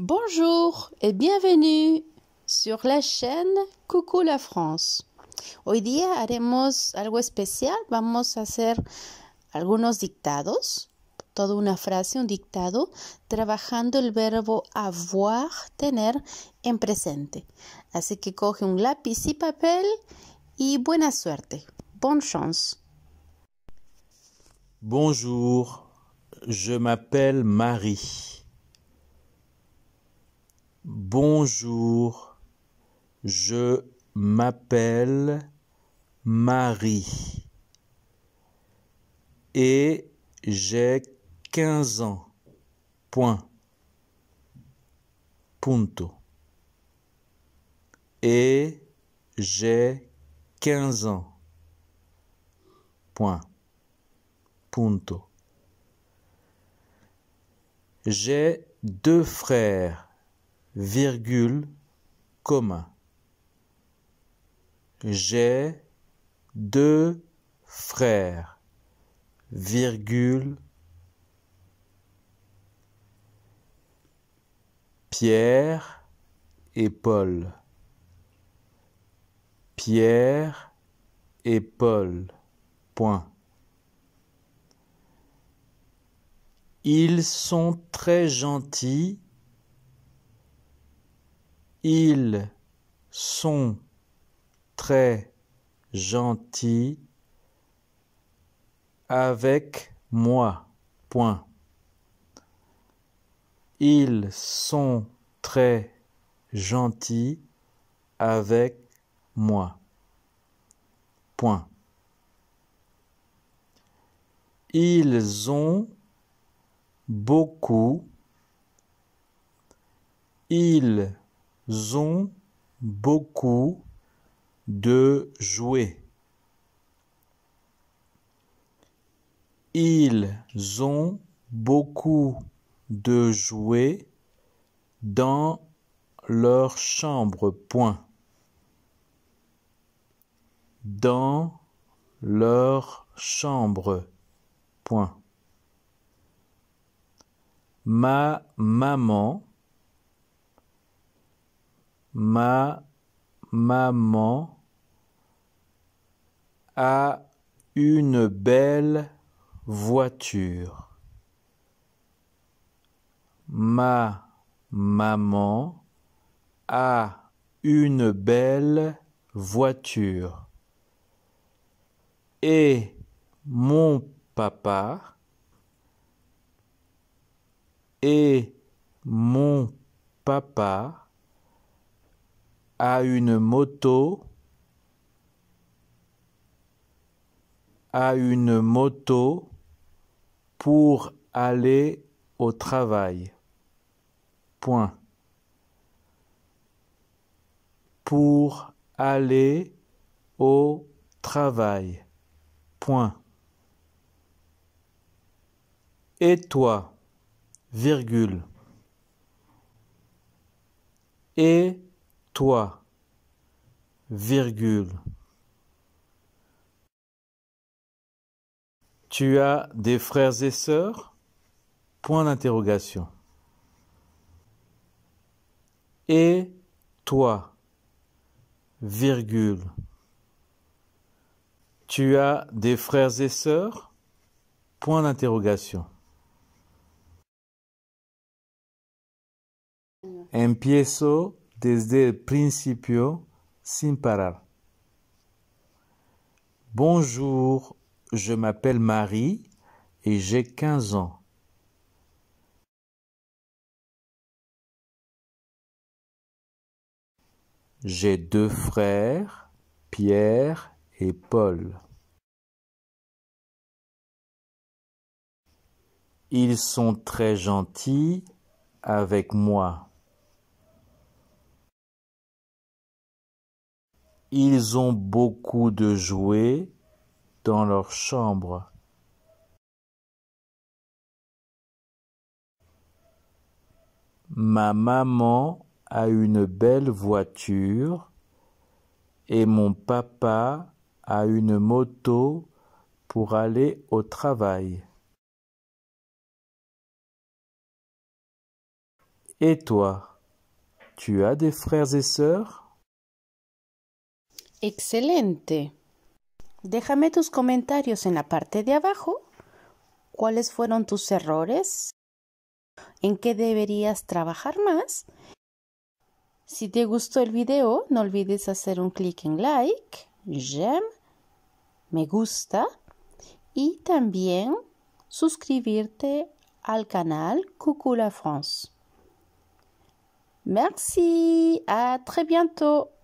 Bonjour et bienvenue sur la chaîne Coucou la France. Hoy día haremos algo especial. Vamos a hacer algunos dictados, toda una frase, un dictado, trabajando el verbo avoir, tener en presente. Así que coge un lápiz y papel y buena suerte. Bonne chance. Bonjour, je m'appelle Marie. Bonjour, je m'appelle Marie et j'ai 15 ans. Point. Punto. Et j'ai 15 ans. Point. Punto. J'ai deux frères virgule, commun. J'ai deux frères, virgule, Pierre et Paul. Pierre et Paul. Point. Ils sont très gentils ils sont très gentils avec moi. Ils sont très gentils avec moi. Ils ont beaucoup. Ils ont beaucoup de jouets. Ils ont beaucoup de jouets dans leur chambre. Point. Dans leur chambre. Point. Ma maman Ma maman a une belle voiture. Ma maman a une belle voiture. Et mon papa et mon papa à une moto à une moto pour aller au travail. Point. Pour aller au travail. Point. Et toi, virgule. Et toi, virgule, tu as des frères et sœurs Point d'interrogation. Et toi, virgule, tu as des frères et sœurs Point d'interrogation desde el principio sin Bonjour, je m'appelle Marie et j'ai quinze ans. J'ai deux frères, Pierre et Paul. Ils sont très gentils avec moi. Ils ont beaucoup de jouets dans leur chambre. Ma maman a une belle voiture et mon papa a une moto pour aller au travail. Et toi, tu as des frères et sœurs Excelente. Déjame tus comentarios en la parte de abajo. ¿Cuáles fueron tus errores? ¿En qué deberías trabajar más? Si te gustó el video, no olvides hacer un clic en like, j'aime, me gusta y también suscribirte al canal Coucou France. Merci, A très bientôt.